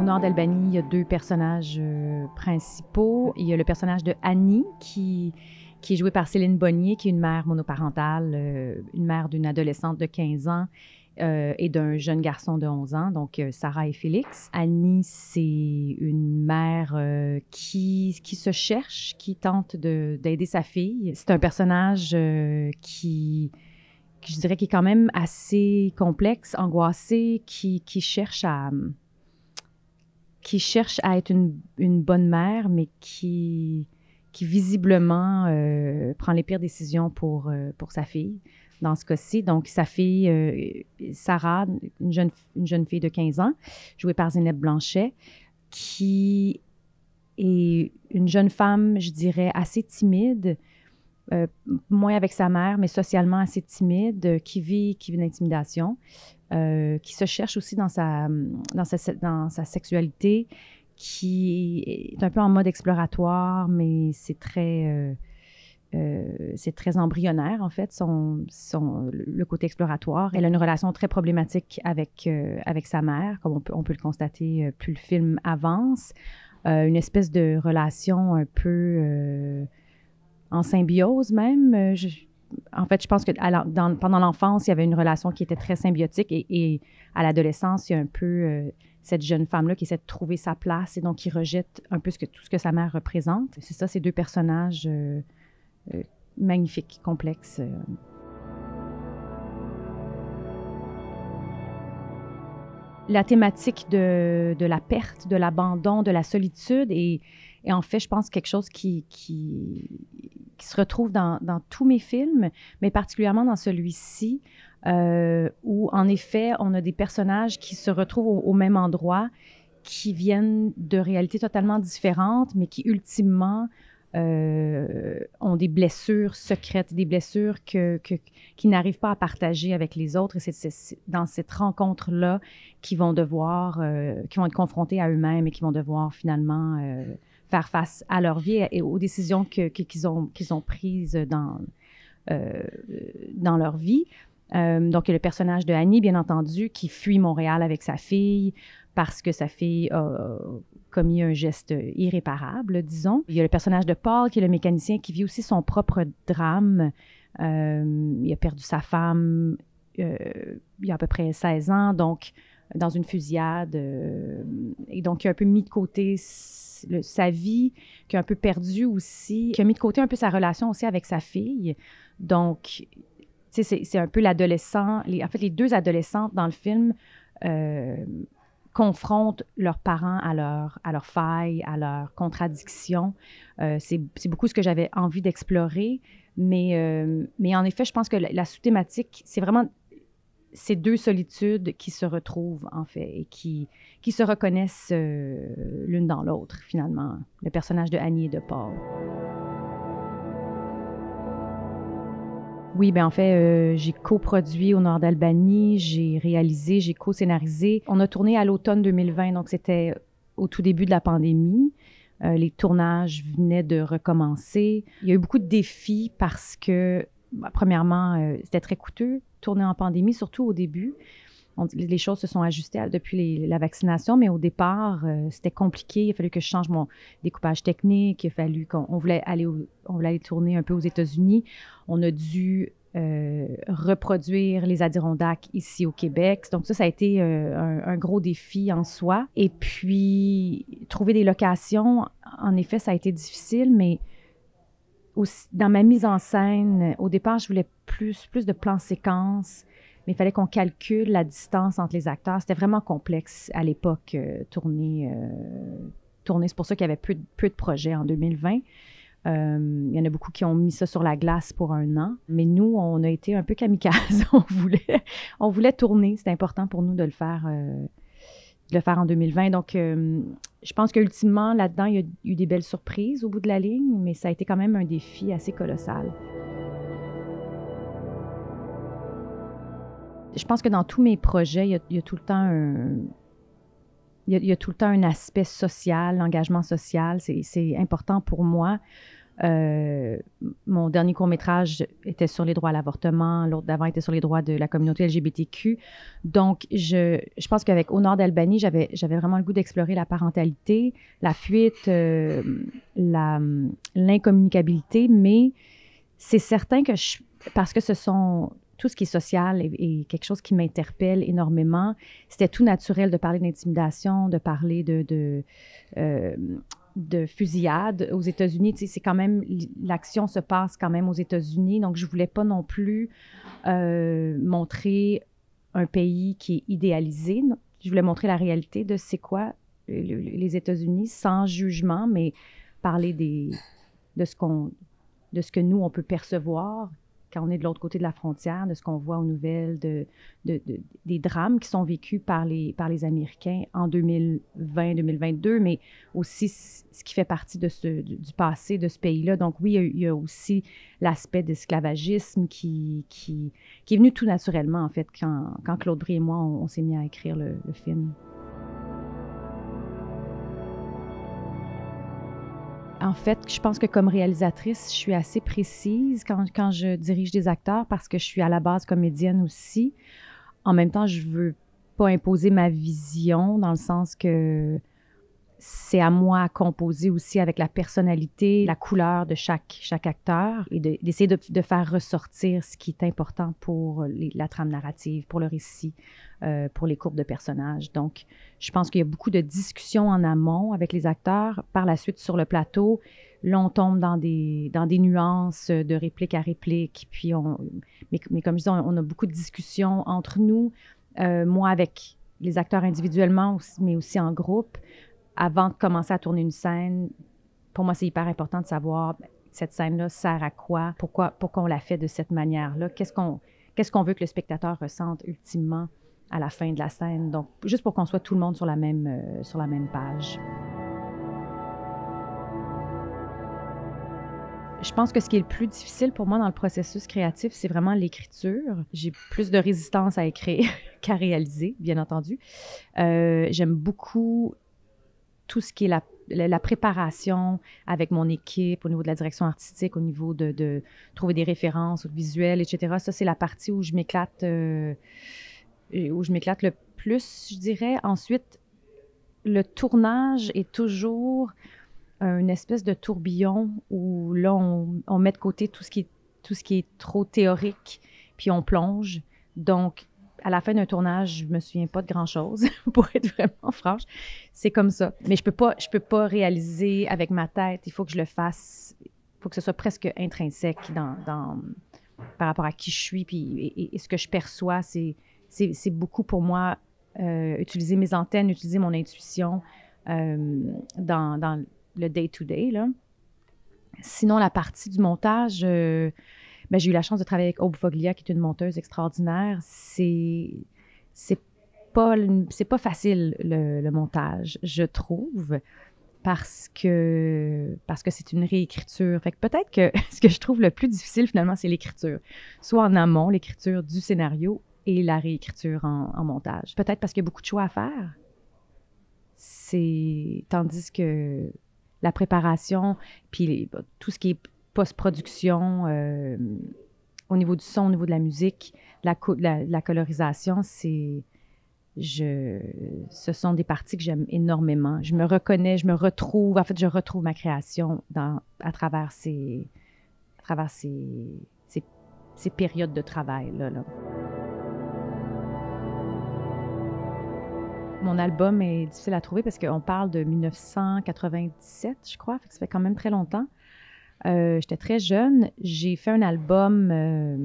au nord d'Albanie, il y a deux personnages euh, principaux. Il y a le personnage de Annie qui, qui est jouée par Céline Bonnier, qui est une mère monoparentale, euh, une mère d'une adolescente de 15 ans euh, et d'un jeune garçon de 11 ans, donc Sarah et Félix. Annie, c'est une mère qui, se cherche, qui tente d'aider sa fille. C'est un personnage qui je dirais qui est quand même assez complexe, angoissé, qui, qui cherche à, qui cherche à être une, une bonne mère, mais qui, qui visiblement euh, prend les pires décisions pour, euh, pour sa fille, dans ce cas-ci. Donc, sa fille, euh, Sarah, une jeune, une jeune fille de 15 ans, jouée par Zinette Blanchet, qui est une jeune femme, je dirais, assez timide, euh, moins avec sa mère, mais socialement assez timide, euh, qui vit, qui vit d'intimidation, euh, qui se cherche aussi dans sa, dans dans, sa, sexualité, qui est un peu en mode exploratoire, mais c'est très, c'est très embryonnaire, en fait, son, le côté exploratoire. Elle a une relation très problématique avec, avec sa mère, comme on peut, on peut le constater plus le film avance. une espèce de relation un peu en symbiose même. Euh, en fait, je pense que pendant l'enfance, il y avait une relation qui était très symbiotique et, à l'adolescence, il y a un peu euh, cette jeune femme-là qui essaie de trouver sa place et donc qui rejette un peu ce que, tout ce que sa mère représente. C'est ça, ces deux personnages euh, magnifiques, complexes. La thématique de, la perte, de l'abandon, de la solitude et, en fait, je pense quelque chose qui qui se retrouve dans, dans, tous mes films, mais particulièrement dans celui-ci, euh, où en effet, on a des personnages qui se retrouvent au, même endroit, qui viennent de réalités totalement différentes, mais qui ultimement euh, ont des blessures secrètes, des blessures que, qui n'arrivent pas à partager avec les autres. Et c'est dans cette rencontre-là qu'ils vont devoir, euh, vont être confrontés à eux-mêmes et qui vont devoir finalement faire face à leur vie et aux décisions que, qu'ils ont, qu'ils ont prises dans, euh, dans leur vie. Euh, donc, il y a le personnage de Annie, bien entendu, qui fuit Montréal avec sa fille parce que sa fille a commis un geste irréparable, disons. Il y a le personnage de Paul, qui est le mécanicien, qui vit aussi son propre drame. Euh, il a perdu sa femme il y a à peu près 16 ans, donc dans une fusillade. et donc, il a un peu mis de côté sa vie, qui a un peu perdu aussi, qui a mis de côté un peu sa relation aussi avec sa fille. Donc, c'est un peu l'adolescent. En fait, les deux adolescentes dans le film euh, confrontent leurs parents à leurs à leur failles, à leurs contradictions. Euh, c'est beaucoup ce que j'avais envie d'explorer. Mais, euh, mais en effet, je pense que la sous-thématique, c'est vraiment ces deux solitudes qui se retrouvent, en fait, et qui, qui se reconnaissent euh, l'une dans l'autre, finalement, le personnage de Annie et de Paul. Oui, ben en fait, euh, j'ai coproduit au Nord d'Albanie, j'ai réalisé, j'ai co-scénarisé. On a tourné à l'automne 2020, donc c'était au tout début de la pandémie. Euh, les tournages venaient de recommencer. Il y a eu beaucoup de défis parce que, bah, premièrement, c'était très coûteux tourner en pandémie, surtout au début. les choses se sont ajustées depuis la vaccination, mais au départ, euh, c'était compliqué. Il a fallu que je change mon découpage technique. Il a fallu qu'on voulait aller, on voulait aller tourner un peu aux États-Unis. On a dû euh, reproduire les Adirondacks ici au Québec. Donc ça, ça a été euh, un, gros défi en soi. Et puis, trouver des locations, en effet, ça a été difficile, mais dans ma mise en scène, au départ, je voulais plus, plus de plans séquences, mais il fallait qu'on calcule la distance entre les acteurs. C'était vraiment complexe à l'époque, euh, euh, tourner. C'est pour ça qu'il y avait peu de, peu de projets en 2020. Euh, il y en a beaucoup qui ont mis ça sur la glace pour un an, mais nous, on a été un peu kamikaze. on, voulait, on voulait tourner. C'était important pour nous de le faire le faire en 2020. Donc, euh, je pense qu'ultimement, là-dedans, il y a eu des belles surprises au bout de la ligne, mais ça a été quand même un défi assez colossal. Je pense que dans tous mes projets, il y a, tout le temps un, il y, a, il y, a, tout le temps un aspect social, l'engagement social, c'est important pour moi. Euh, mon dernier court métrage était sur les droits à l'avortement, l'autre d'avant était sur les droits de la communauté LGBTQ. Donc, je, je pense qu'avec Au Nord d'Albanie, j'avais, j'avais vraiment le goût d'explorer la parentalité, la fuite, euh, la, l'incommunicabilité, mais c'est certain que je, parce que ce sont tout ce qui est social et quelque chose qui m'interpelle énormément. C'était tout naturel de parler d'intimidation, de parler de, de, euh, de fusillade aux États-Unis. C'est quand même l'action se passe quand même aux États-Unis, donc je voulais pas non plus euh, montrer un pays qui est idéalisé. Je voulais montrer la réalité de c'est quoi euh, les États-Unis sans jugement, mais parler de ce qu'on de ce que nous on peut percevoir quand on est de l'autre côté de la frontière, de ce qu'on voit aux nouvelles, de, des drames qui sont vécus par les, par les Américains en 2020-2022, mais aussi ce qui fait partie de ce, du, passé de ce pays-là. Donc oui, il y a, aussi l'aspect d'esclavagisme qui, qui, qui est venu tout naturellement, en fait, quand, quand Claude Brie et moi, on, s'est mis à écrire le film. En fait, je pense que comme réalisatrice, je suis assez précise quand, je dirige des acteurs parce que je suis à la base comédienne aussi. En même temps, je veux pas imposer ma vision dans le sens que c'est à moi à composer aussi avec la personnalité, la couleur de chaque, chaque acteur et d'essayer de, faire ressortir ce qui est important pour la trame narrative, pour le récit, euh, pour les courbes de personnages. Donc, je pense qu'il y a beaucoup de discussions en amont avec les acteurs. Par la suite, sur le plateau, là, on tombe dans des, dans des nuances de réplique à réplique. Puis on, mais, comme je disais, on, a beaucoup de discussions entre nous, euh, moi avec les acteurs individuellement, mais aussi en groupe avant de commencer à tourner une scène, pour moi, c'est hyper important de savoir ben, cette scène-là sert à quoi, pourquoi, pourquoi on la fait de cette manière-là, qu'est-ce qu'on qu'est-ce qu'on veut que le spectateur ressente ultimement à la fin de la scène. Donc, juste pour qu'on soit tout le monde sur la même, euh, sur la même page. Je pense que ce qui est le plus difficile pour moi dans le processus créatif, c'est vraiment l'écriture. J'ai plus de résistance à écrire qu'à réaliser, bien entendu. Euh, j'aime beaucoup tout ce qui est la, préparation avec mon équipe, au niveau de la direction artistique, au niveau de, trouver des références visuelles, etc. Ça, c'est la partie où je m'éclate, euh, où je m'éclate le plus, je dirais. Ensuite, le tournage est toujours une espèce de tourbillon où là, on, on met de côté tout ce qui est, tout ce qui est trop théorique, puis on plonge. Donc, à la fin d'un tournage, je me souviens pas de grand-chose, pour être vraiment franche. C'est comme ça. Mais je peux pas, je peux pas réaliser avec ma tête. Il faut que je le fasse. Il faut que ce soit presque intrinsèque dans, par rapport à qui je suis puis, et, ce que je perçois. C'est, c'est, beaucoup pour moi euh, utiliser mes antennes, utiliser mon intuition euh, dans, le day-to-day. là. Sinon, la partie du montage... Euh, ben, j'ai eu la chance de travailler avec Aube Foglia, qui est une monteuse extraordinaire. C'est, c'est pas, c'est pas facile le, montage, je trouve, parce que parce que c'est une réécriture. peut-être que ce que je trouve le plus difficile finalement, c'est l'écriture, soit en amont, l'écriture du scénario et la réécriture en, montage. Peut-être parce qu'il y a beaucoup de choix à faire. C'est tandis que la préparation, puis tout ce qui est post-production, euh, au niveau du son, au niveau de la musique, la, la, colorisation, c'est. Je, ce sont des parties que j'aime énormément. Je me reconnais, je me retrouve, en fait, je retrouve ma création dans, à travers ces, travers ces, ces, périodes de travail. Là, Mon album est difficile à trouver parce qu'on parle de 1997, je crois, ça fait quand même très longtemps. Euh, j'étais très jeune. J'ai fait un album euh,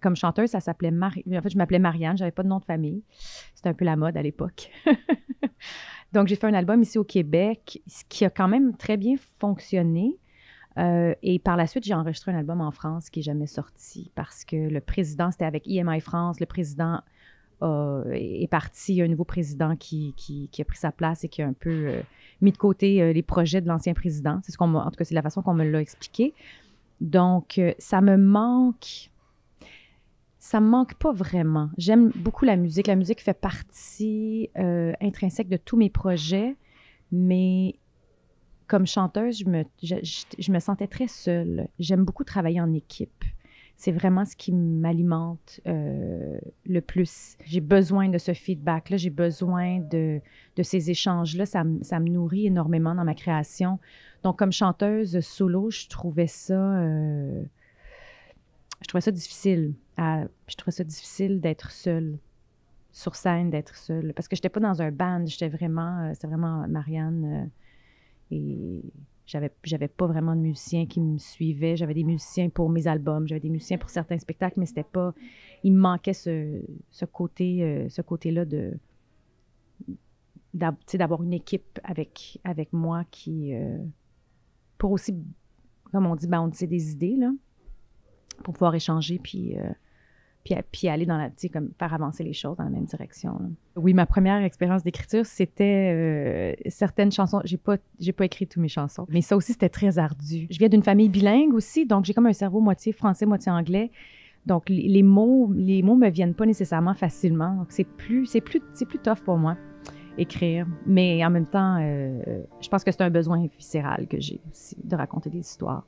comme chanteuse. Ça s'appelait Marie. En fait, je m'appelais Marianne. J'avais pas de nom de famille. C'était un peu la mode à l'époque. Donc, j'ai fait un album ici au Québec, ce qui a quand même très bien fonctionné. Euh, et par la suite, j'ai enregistré un album en France qui n'est jamais sorti parce que le président, c'était avec IMI e France, le président est parti, il y a un nouveau président qui, a pris sa place et qui a un peu mis de côté euh, les projets de l'ancien président. C'est ce qu'on en tout cas, c'est la façon qu'on me l'a expliqué. Donc, euh, ça me manque. Ça me manque pas vraiment. J'aime beaucoup la musique. La musique fait partie euh, intrinsèque de tous mes projets, mais comme chanteuse, je je me sentais très seule. J'aime beaucoup travailler en équipe c'est vraiment ce qui m'alimente euh, le plus. J'ai besoin de ce feedback-là, j'ai besoin de, de ces échanges-là. Ça, ça, me nourrit énormément dans ma création. Donc, comme chanteuse solo, je trouvais ça. Euh, je ça difficile. je trouvais ça difficile d'être seule sur scène, d'être seule. Parce que je n'étais pas dans un band, j'étais vraiment. Euh, c'est vraiment Marianne. et j'avais, j'avais pas vraiment de musiciens qui me suivaient. J'avais des musiciens pour mes albums, j'avais des musiciens pour certains spectacles, mais c'était pas. Il me manquait ce, côté, euh, ce côté-là de d'avoir une équipe avec, avec moi qui euh, pour aussi comme on dit disait des idées là pour pouvoir échanger puis euh, puis, puis aller dans la, comme faire avancer les choses dans la même direction. Oui, ma première expérience d'écriture, c'était euh, certaines chansons. J'ai pas, j'ai pas écrit toutes mes chansons, mais ça aussi c'était très ardu. Je viens d'une famille bilingue aussi, donc j'ai comme un cerveau moitié français, moitié anglais. Donc les, mots, les mots me viennent pas nécessairement facilement. Donc c'est plus, c'est plus, c'est plus tough pour moi écrire. Mais en même temps, euh, je pense que c'est un besoin viscéral que j'ai aussi de raconter des histoires.